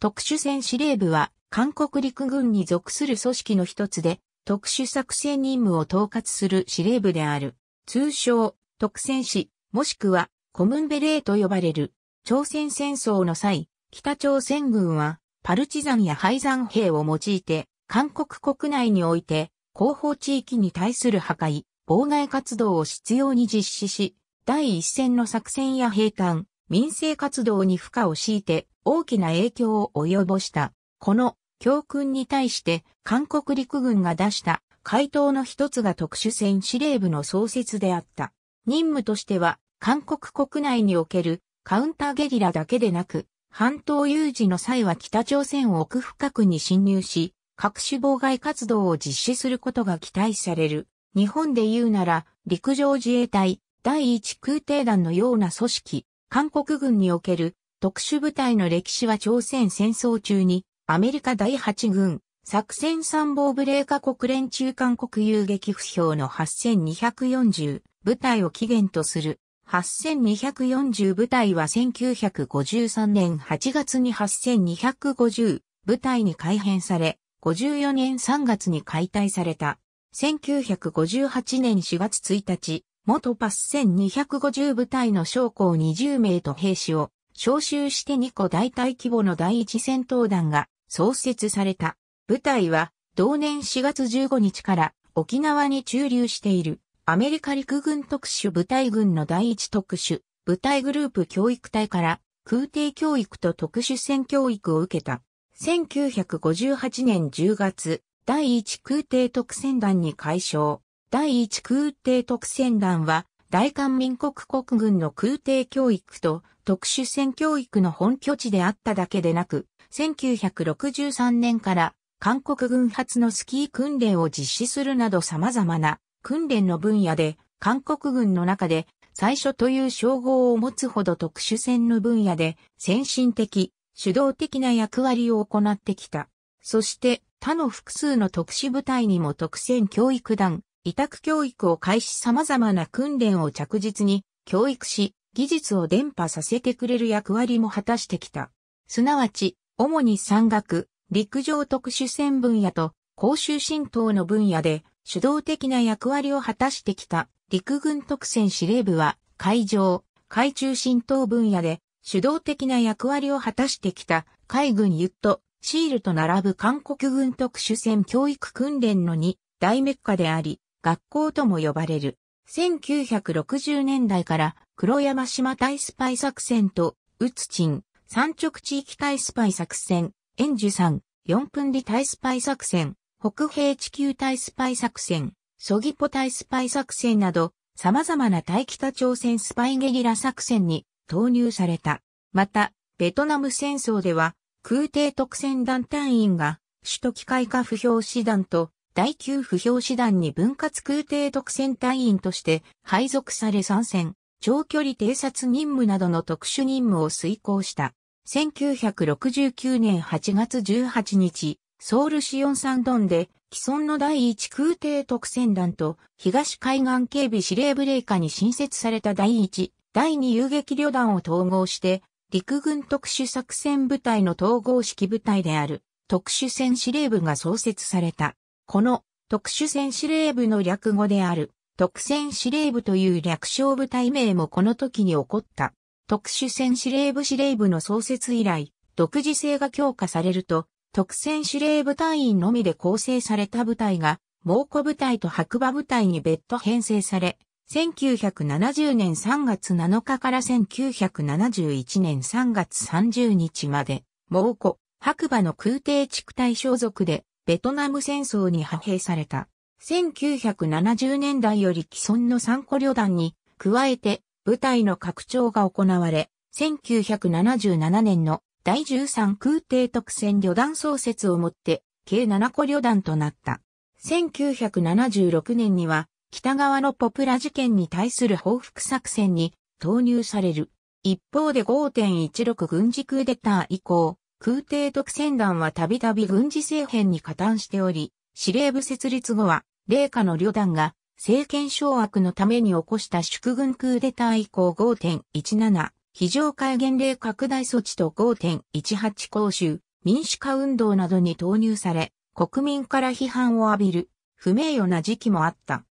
特殊戦司令部は韓国陸軍に属する組織の一つで、特殊作戦任務を統括する司令部である。通称、特戦士、もしくは、コムンベレーと呼ばれる。朝鮮戦争の際、北朝鮮軍は、パルチザンや廃山兵を用いて、韓国国内において、広報地域に対する破壊、妨害活動を執拗に実施し、第一線の作戦や兵艦、民生活動に負荷を強いて、大きな影響を及ぼした。この教訓に対して韓国陸軍が出した回答の一つが特殊戦司令部の創設であった。任務としては韓国国内におけるカウンターゲリラだけでなく、半島有事の際は北朝鮮を奥深くに侵入し、各種妨害活動を実施することが期待される。日本で言うなら、陸上自衛隊、第一空挺団のような組織、韓国軍における特殊部隊の歴史は朝鮮戦争中に、アメリカ第8軍、作戦参謀ブレーカ国連中間国遊撃不評の8240部隊を起源とする。8240部隊は1953年8月に8250部隊に改編され、54年3月に解体された。1958年4月1日、元パス1250部隊の将校20名と兵士を招集して2個大隊規模の第一戦闘団が創設された。部隊は同年4月15日から沖縄に駐留しているアメリカ陸軍特殊部隊軍の第一特殊部隊グループ教育隊から空挺教育と特殊戦教育を受けた。1958年10月、第一空挺特戦団に改称。第一空挺特戦団は、大韓民国国軍の空挺教育と特殊選教育の本拠地であっただけでなく、1963年から韓国軍発のスキー訓練を実施するなど様々な訓練の分野で、韓国軍の中で最初という称号を持つほど特殊戦の分野で先進的、主導的な役割を行ってきた。そして他の複数の特殊部隊にも特選教育団、委託教育を開始様々な訓練を着実に教育し、技術を伝播させてくれる役割も果たしてきた。すなわち、主に山岳、陸上特殊船分野と公衆浸透の分野で主導的な役割を果たしてきた陸軍特選司令部は海上、海中浸透分野で主導的な役割を果たしてきた海軍ユット、シールと並ぶ韓国軍特殊船教育訓練の2大メッカであり、学校とも呼ばれる。1960年代から黒山島大スパイ作戦と、ウツチン、山直地域大スパイ作戦、円樹山、四分離大スパイ作戦、北平地球大スパイ作戦、ソギポ大スパイ作戦など、様々な大北朝鮮スパイゲリラ作戦に投入された。また、ベトナム戦争では、空挺特戦団隊員が、首都機械化不評師団と第9不評師団に分割空挺特戦隊員として配属され参戦、長距離偵察任務などの特殊任務を遂行した。1969年8月18日、ソウルシオンサンドンで既存の第1空挺特戦団と東海岸警備司令部令下に新設された第1、第2遊撃旅団を統合して陸軍特殊作戦部隊の統合式部隊である特殊戦司令部が創設された。この特殊戦司令部の略語である特戦司令部という略称部隊名もこの時に起こった。特殊戦司令部司令部の創設以来、独自性が強化されると、特戦司令部隊員のみで構成された部隊が、猛虎部隊と白馬部隊に別途編成され、1970年3月7日から1971年3月30日まで、猛虎、白馬の空挺地区隊所属で、ベトナム戦争に派兵された。1970年代より既存の3個旅団に加えて部隊の拡張が行われ、1977年の第13空挺特戦旅団創設をもって計7個旅団となった。1976年には北側のポプラ事件に対する報復作戦に投入される。一方で5.16軍事クーデター以降、空挺特戦団はたびたび軍事政変に加担しており、司令部設立後は、霊下の旅団が政権掌握のために起こした祝軍クーデター以降5.17、非常戒厳令拡大措置と5.18公衆、民主化運動などに投入され、国民から批判を浴びる、不名誉な時期もあった。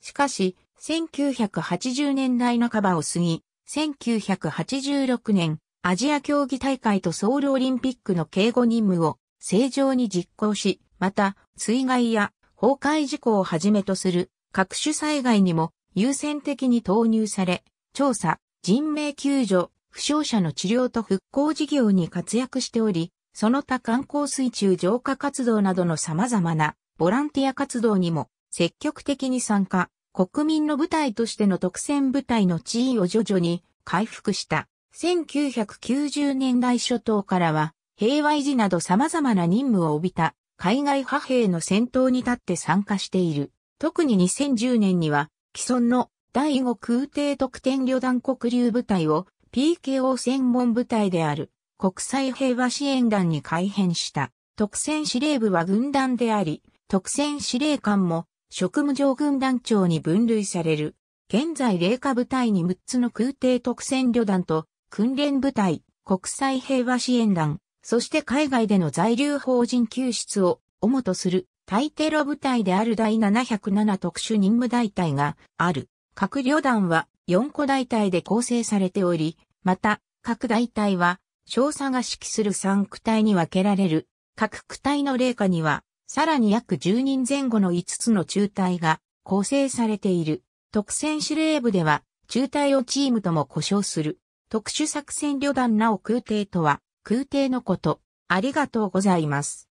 しかし、1980年代半ばを過ぎ、1986年、アジア競技大会とソウルオリンピックの警護任務を正常に実行し、また、水害や崩壊事故をはじめとする各種災害にも優先的に投入され、調査、人命救助、負傷者の治療と復興事業に活躍しており、その他観光水中浄化活動などの様々なボランティア活動にも積極的に参加、国民の部隊としての特選部隊の地位を徐々に回復した。1990年代初頭からは、平和維持など様々な任務を帯びた海外派兵の戦闘に立って参加している。特に2010年には、既存の第5空挺特典旅団黒流部隊を PKO 専門部隊である国際平和支援団に改編した。特戦司令部は軍団であり、特戦司令官も職務上軍団長に分類される。現在霊下部隊に6つの空挺特戦旅団と訓練部隊、国際平和支援団、そして海外での在留邦人救出を主とする対テロ部隊である第707特殊任務大隊がある。各旅団は4個大隊で構成されており、また各大隊は少佐が指揮する3区隊に分けられる。各区隊の霊下には、さらに約10人前後の5つの中隊が構成されている。特選司令部では、中隊をチームとも呼称する。特殊作戦旅団なお空挺とは、空挺のこと。ありがとうございます。